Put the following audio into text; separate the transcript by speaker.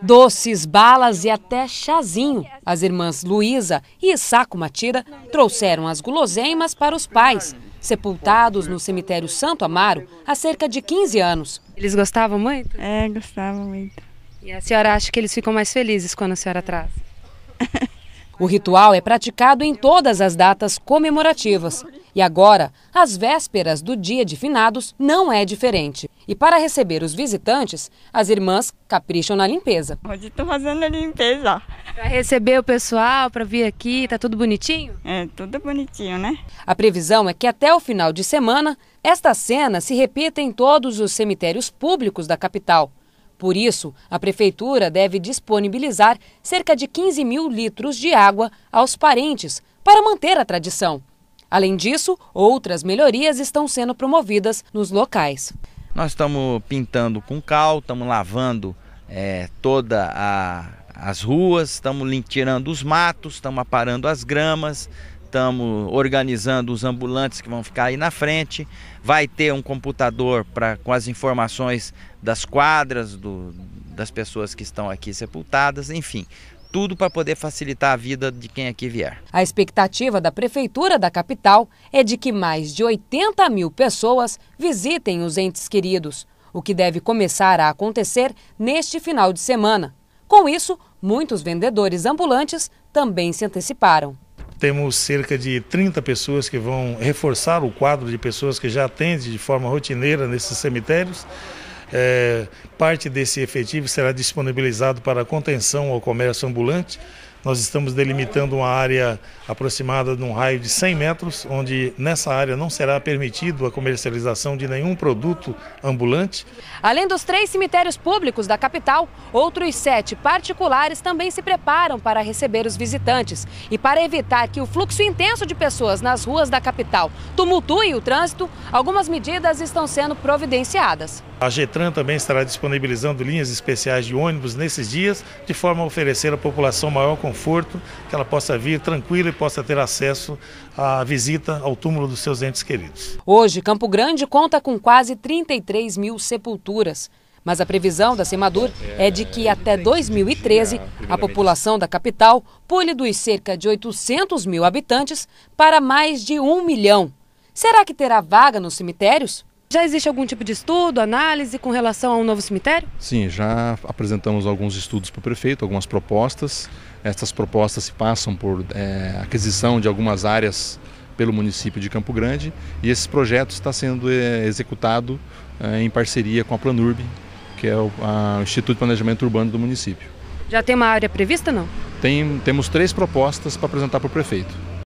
Speaker 1: Doces, balas e até chazinho. As irmãs Luísa e Saco Matira trouxeram as guloseimas para os pais, sepultados no cemitério Santo Amaro há cerca de 15 anos. Eles gostavam muito? É, gostavam muito. E a senhora acha que eles ficam mais felizes quando a senhora traz? O ritual é praticado em todas as datas comemorativas. E agora, às vésperas do dia de finados, não é diferente. E para receber os visitantes, as irmãs capricham na limpeza. Hoje estou fazendo a
Speaker 2: limpeza.
Speaker 1: Para receber o pessoal, para vir aqui, tá tudo bonitinho? É, tudo bonitinho, né? A previsão é que até o final de semana, esta cena se repita em todos os cemitérios públicos da capital. Por isso, a prefeitura deve disponibilizar cerca de 15 mil litros de água aos parentes para manter a tradição. Além disso, outras melhorias estão sendo promovidas nos locais.
Speaker 2: Nós estamos pintando com cal, estamos lavando é, toda a, as ruas, estamos tirando os matos, estamos aparando as gramas, estamos organizando os ambulantes que vão ficar aí na frente. Vai ter um computador pra, com as informações das quadras, do, das pessoas que estão aqui sepultadas, enfim tudo para poder facilitar a vida de quem aqui vier.
Speaker 1: A expectativa da Prefeitura da capital é de que mais de 80 mil pessoas visitem os entes queridos, o que deve começar a acontecer neste final de semana. Com isso, muitos vendedores ambulantes também se anteciparam.
Speaker 3: Temos cerca de 30 pessoas que vão reforçar o quadro de pessoas que já atendem de forma rotineira nesses cemitérios. É, parte desse efetivo será disponibilizado para contenção ao comércio ambulante. Nós estamos delimitando uma área aproximada de um raio de 100 metros, onde nessa área não será permitido a comercialização de nenhum produto ambulante.
Speaker 1: Além dos três cemitérios públicos da capital, outros sete particulares também se preparam para receber os visitantes. E para evitar que o fluxo intenso de pessoas nas ruas da capital tumultue o trânsito, algumas medidas estão sendo providenciadas.
Speaker 3: A Getran também estará disponibilizando linhas especiais de ônibus nesses dias, de forma a oferecer à população maior conforto, que ela possa vir tranquila e possa ter acesso à visita ao túmulo dos seus entes queridos.
Speaker 1: Hoje, Campo Grande conta com quase 33 mil sepulturas. Mas a previsão da Semadur é de que até 2013 a população da capital pule dos cerca de 800 mil habitantes para mais de 1 milhão. Será que terá vaga nos cemitérios? Já existe algum tipo de estudo, análise com relação a um novo cemitério?
Speaker 2: Sim, já apresentamos alguns estudos para o prefeito, algumas propostas. Essas propostas se passam por é, aquisição de algumas áreas pelo município de Campo Grande e esse projeto está sendo é, executado é, em parceria com a Planurb, que é o a, Instituto de Planejamento Urbano do
Speaker 3: município.
Speaker 1: Já tem uma área prevista, não?
Speaker 3: Tem, temos três propostas para apresentar para o prefeito.